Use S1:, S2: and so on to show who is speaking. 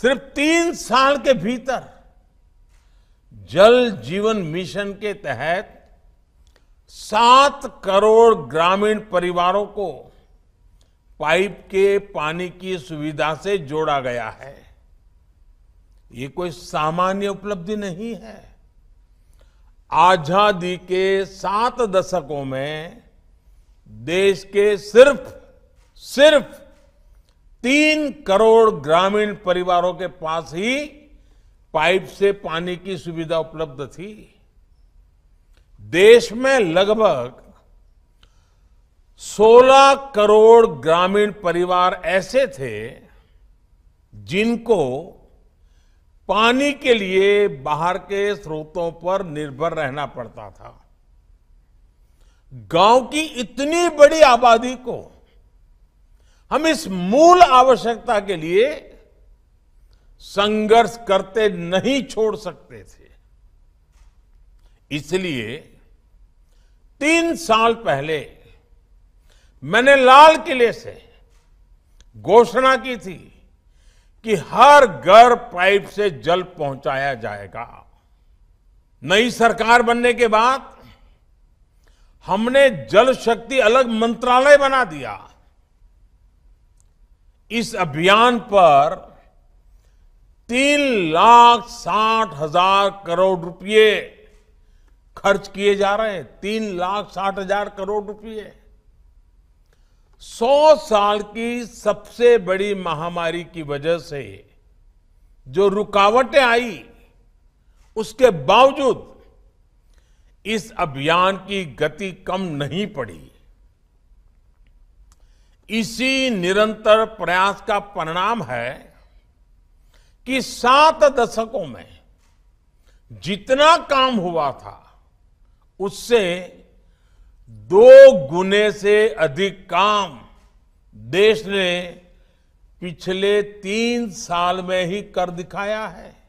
S1: सिर्फ तीन साल के भीतर जल जीवन मिशन के तहत सात करोड़ ग्रामीण परिवारों को पाइप के पानी की सुविधा से जोड़ा गया है ये कोई सामान्य उपलब्धि नहीं है आजादी के सात दशकों में देश के सिर्फ सिर्फ तीन करोड़ ग्रामीण परिवारों के पास ही पाइप से पानी की सुविधा उपलब्ध थी देश में लगभग 16 करोड़ ग्रामीण परिवार ऐसे थे जिनको पानी के लिए बाहर के स्रोतों पर निर्भर रहना पड़ता था गांव की इतनी बड़ी आबादी को हम इस मूल आवश्यकता के लिए संघर्ष करते नहीं छोड़ सकते थे इसलिए तीन साल पहले मैंने लाल किले से घोषणा की थी कि हर घर पाइप से जल पहुंचाया जाएगा नई सरकार बनने के बाद हमने जल शक्ति अलग मंत्रालय बना दिया इस अभियान पर तीन लाख साठ हजार करोड़ रुपए खर्च किए जा रहे हैं तीन लाख साठ हजार करोड़ रुपए सौ साल की सबसे बड़ी महामारी की वजह से जो रुकावटें आई उसके बावजूद इस अभियान की गति कम नहीं पड़ी इसी निरंतर प्रयास का परिणाम है कि सात दशकों में जितना काम हुआ था उससे दो गुने से अधिक काम देश ने पिछले तीन साल में ही कर दिखाया है